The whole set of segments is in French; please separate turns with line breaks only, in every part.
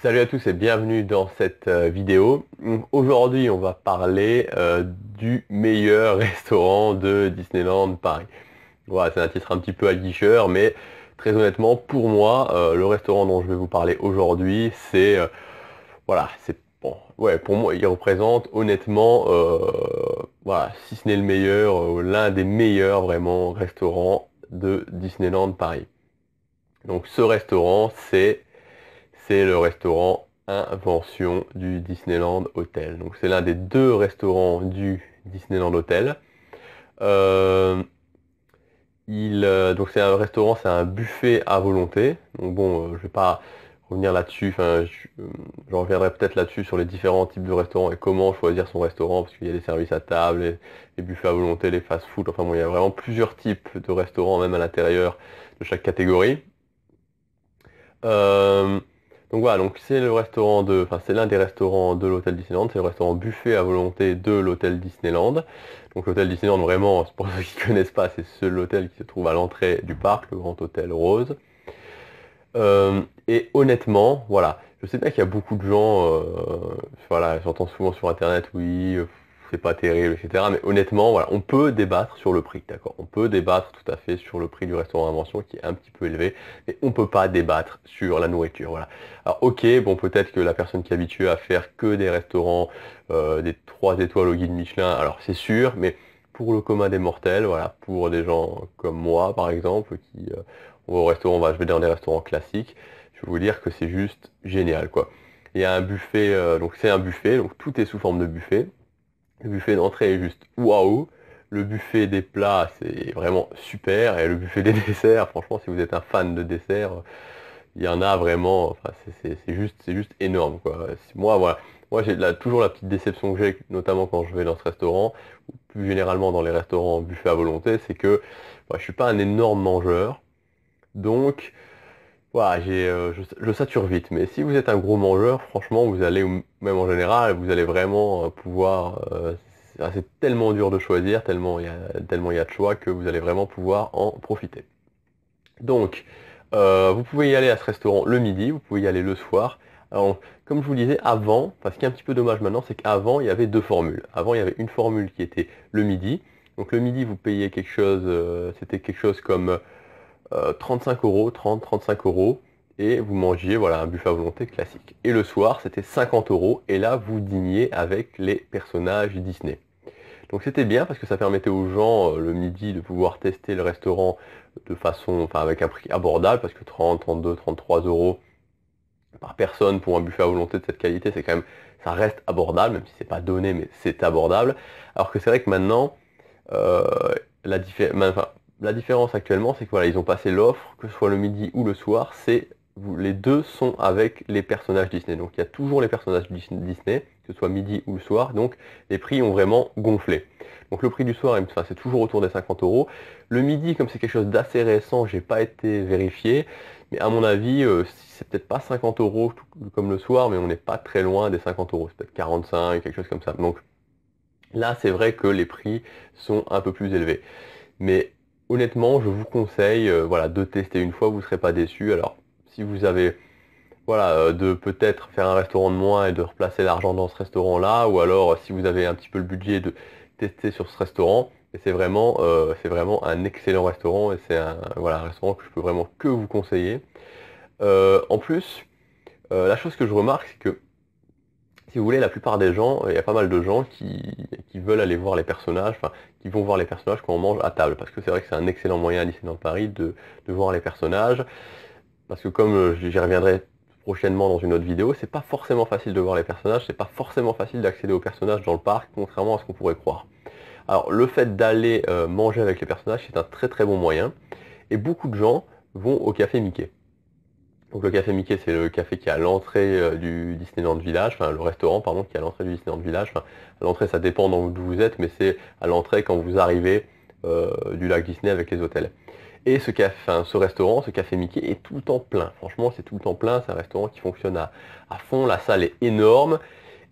Salut à tous et bienvenue dans cette euh, vidéo. Aujourd'hui, on va parler euh, du meilleur restaurant de Disneyland Paris. Voilà, c'est un titre un petit peu aguicheur, mais très honnêtement, pour moi, euh, le restaurant dont je vais vous parler aujourd'hui, c'est... voilà, c'est... Bon, ouais, pour moi, il représente honnêtement, voilà, si ce n'est le meilleur, l'un des meilleurs vraiment restaurants de Disneyland Paris. Donc ce restaurant, c'est c'est le restaurant Invention du Disneyland Hotel. Donc c'est l'un des deux restaurants du Disneyland Hotel. Euh, il, euh, donc c'est un restaurant, c'est un buffet à volonté. Donc bon, euh, je vais pas revenir là-dessus. Enfin, je, reviendrai peut-être là-dessus sur les différents types de restaurants et comment choisir son restaurant, parce qu'il y a des services à table, et les buffets à volonté, les fast-food. Enfin bon, il y a vraiment plusieurs types de restaurants, même à l'intérieur de chaque catégorie. Donc voilà, donc c'est le restaurant de, enfin c'est l'un des restaurants de l'hôtel Disneyland, c'est le restaurant buffet à volonté de l'hôtel Disneyland. Donc l'hôtel Disneyland, vraiment, pour ceux qui ne connaissent pas, c'est ce, l'hôtel qui se trouve à l'entrée du parc, le Grand Hôtel Rose. Euh, et honnêtement, voilà, je sais bien qu'il y a beaucoup de gens, euh, voilà, j'entends souvent sur internet, oui, euh, c'est pas terrible, etc. Mais honnêtement, voilà, on peut débattre sur le prix, d'accord On peut débattre tout à fait sur le prix du restaurant Invention qui est un petit peu élevé, mais on peut pas débattre sur la nourriture, voilà. Alors ok, bon peut-être que la personne qui est habituée à faire que des restaurants, euh, des trois étoiles au guide Michelin, alors c'est sûr, mais pour le commun des mortels, voilà, pour des gens comme moi par exemple, qui euh, au restaurant, on bah, va, je vais dans des restaurants classiques, je vais vous dire que c'est juste génial, quoi. Il y a un buffet, euh, donc c'est un buffet, donc tout est sous forme de buffet. Le buffet d'entrée est juste waouh. Le buffet des plats, c'est vraiment super. Et le buffet des desserts, franchement, si vous êtes un fan de desserts, il y en a vraiment. c'est juste, juste énorme. Quoi. Moi, voilà. Moi, j'ai toujours la petite déception que j'ai, notamment quand je vais dans ce restaurant, ou plus généralement dans les restaurants buffet à volonté, c'est que bah, je suis pas un énorme mangeur. Donc, voilà, euh, je, sature vite, mais si vous êtes un gros mangeur, franchement, vous allez, même en général, vous allez vraiment euh, pouvoir... Euh, ah, c'est tellement dur de choisir, tellement il y a, de choix que vous allez vraiment pouvoir en profiter. Donc, vous pouvez y aller à ce restaurant le midi, vous pouvez y aller le soir. Alors, comme je vous disais avant, parce ce qui est un petit peu dommage maintenant, c'est qu'avant, il y avait deux formules. Avant, il y avait une formule qui était le midi. Donc le midi, vous payez quelque chose, c'était quelque chose comme 35 euh, euros, 30, 35 euros, et vous mangiez voilà, un buffet à volonté classique. Et le soir, c'était 50 euros, et là, vous dîniez avec les personnages Disney. Donc c'était bien parce que ça permettait aux gens euh, le midi de pouvoir tester le restaurant de façon, enfin avec un prix abordable parce que 30, 32, 33 euros par personne pour un buffet à volonté de cette qualité, c'est quand même, ça reste abordable, même si c'est pas donné, mais c'est abordable. Alors que c'est vrai que maintenant, euh, la différence, enfin, la différence actuellement, c'est que voilà, ils ont passé l'offre, que ce soit le midi ou le soir, c'est les deux sont avec les personnages Disney. Donc il y a toujours les personnages Disney, que ce soit midi ou le soir. Donc les prix ont vraiment gonflé. Donc le prix du soir, c'est toujours autour des 50 euros. Le midi, comme c'est quelque chose d'assez récent, j'ai pas été vérifié. Mais à mon avis, euh, c'est peut-être pas 50 euros comme le soir, mais on n'est pas très loin des 50 euros. C'est peut-être 45, quelque chose comme ça. Donc là, c'est vrai que les prix sont un peu plus élevés. Mais honnêtement, je vous conseille euh, voilà, de tester une fois, vous ne serez pas déçu. Alors, si vous avez voilà, euh, de peut-être faire un restaurant de moins et de replacer l'argent dans ce restaurant-là, ou alors si vous avez un petit peu le budget de tester sur ce restaurant, c'est vraiment, euh, c'est vraiment un excellent restaurant et c'est un, voilà, restaurant que je peux vraiment que vous conseiller. en plus, la chose que je remarque, c'est que si vous voulez, la plupart des gens, il y a pas mal de gens qui, veulent aller voir les personnages, enfin, qui vont voir les personnages quand on mange à table, parce que c'est vrai que c'est un excellent moyen à Disneyland Paris de, de voir les personnages, parce que comme euh, j'y reviendrai prochainement dans une autre vidéo, c'est pas forcément facile de voir les personnages, c'est pas forcément facile d'accéder aux personnages dans le parc, contrairement à ce qu'on pourrait croire. Alors, le fait d'aller euh, manger avec les personnages, c'est un très très bon moyen, et beaucoup de gens vont au café Mickey. Donc le café Mickey, c'est le café qui est à l'entrée euh, du Disneyland Village, enfin le restaurant pardon, qui est à l'entrée du Disneyland Village. Enfin, l'entrée, ça dépend d'où vous êtes, mais c'est à l'entrée quand vous arrivez euh, du lac Disney avec les hôtels. Et ce, café, enfin, ce restaurant, ce café Mickey est tout le temps plein. Franchement, c'est tout le temps plein. C'est un restaurant qui fonctionne à, fond. La salle est énorme.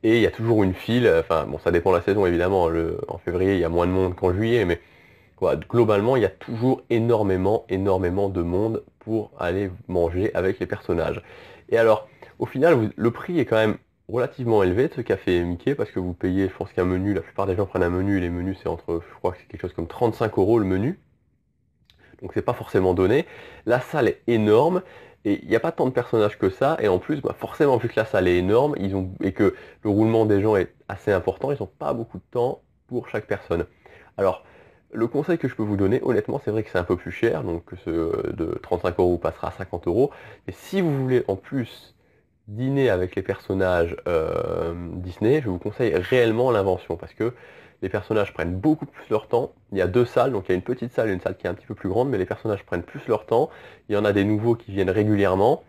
Et il y a toujours une file. Enfin, bon, ça dépend de la saison, évidemment. en février, il y a moins de monde qu'en juillet. Mais Globalement, il y a toujours énormément, énormément de monde pour aller manger avec les personnages. Et alors, au final, le prix est quand même relativement élevé de ce café Mickey parce que vous payez, je pense qu'un menu, la plupart des gens prennent un menu et les menus c'est entre, je crois que c'est quelque chose comme 35 euros le menu. Donc c'est pas forcément donné. La salle est énorme et il n'y a pas tant de personnages que ça. Et en plus, bah, forcément, vu que la salle est énorme ils ont, et que le roulement des gens est assez important, ils n'ont pas beaucoup de temps pour chaque personne. Alors, le conseil que je peux vous donner, honnêtement, c'est vrai que c'est un peu plus cher, donc ce de 35 euros passera à 50 euros. Mais si vous voulez en plus dîner avec les personnages euh, Disney, je vous conseille réellement l'invention parce que les personnages prennent beaucoup plus leur temps. Il y a deux salles, donc il y a une petite salle et une salle qui est un petit peu plus grande, mais les personnages prennent plus leur temps. Il y en a des nouveaux qui viennent régulièrement.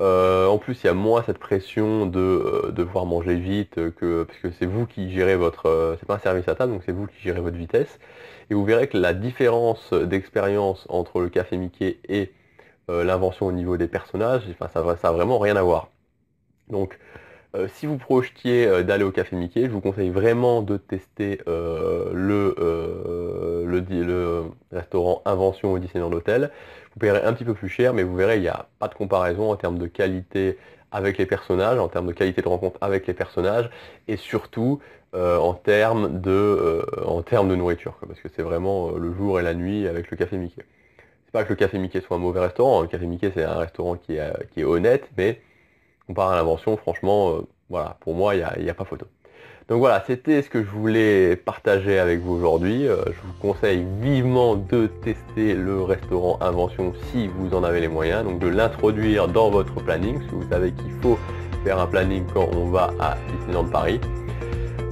Euh, en plus, il y a moins cette pression de euh, devoir manger vite, que, parce que c'est vous qui gérez votre... Euh, c'est pas un service à table, donc c'est vous qui gérez votre vitesse. Et vous verrez que la différence d'expérience entre le café Mickey et l'invention au niveau des personnages, enfin, ça, ça vraiment rien à voir. Donc, si vous projetiez d'aller au café Mickey, je vous conseille vraiment de tester le le, le restaurant Invention au Disneyland Hotel. Vous paierez un petit peu plus cher, mais vous verrez, il n'y a pas de comparaison en termes de qualité avec les personnages, en termes de qualité de rencontre avec les personnages, et surtout euh, en, termes de, euh, en termes de nourriture, parce que c'est vraiment euh, le jour et la nuit avec le café Mickey. C'est pas que le café Mickey soit un mauvais restaurant, hein, le café Mickey c'est un restaurant qui est, honnête, mais comparé à l'invention, franchement, voilà, pour moi, il n'y a, pas photo. Donc voilà, c'était ce que je voulais partager avec vous aujourd'hui. Euh, je vous conseille vivement de tester le restaurant Invention si vous en avez les moyens, donc de l'introduire dans votre planning, si vous savez qu'il faut faire un planning quand on va à Disneyland Paris.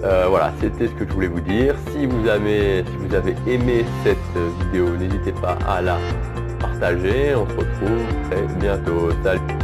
Euh, voilà, c'était ce que je voulais vous dire. Si vous avez, si vous avez aimé cette vidéo, n'hésitez pas à la partager. On se retrouve très bientôt. Salut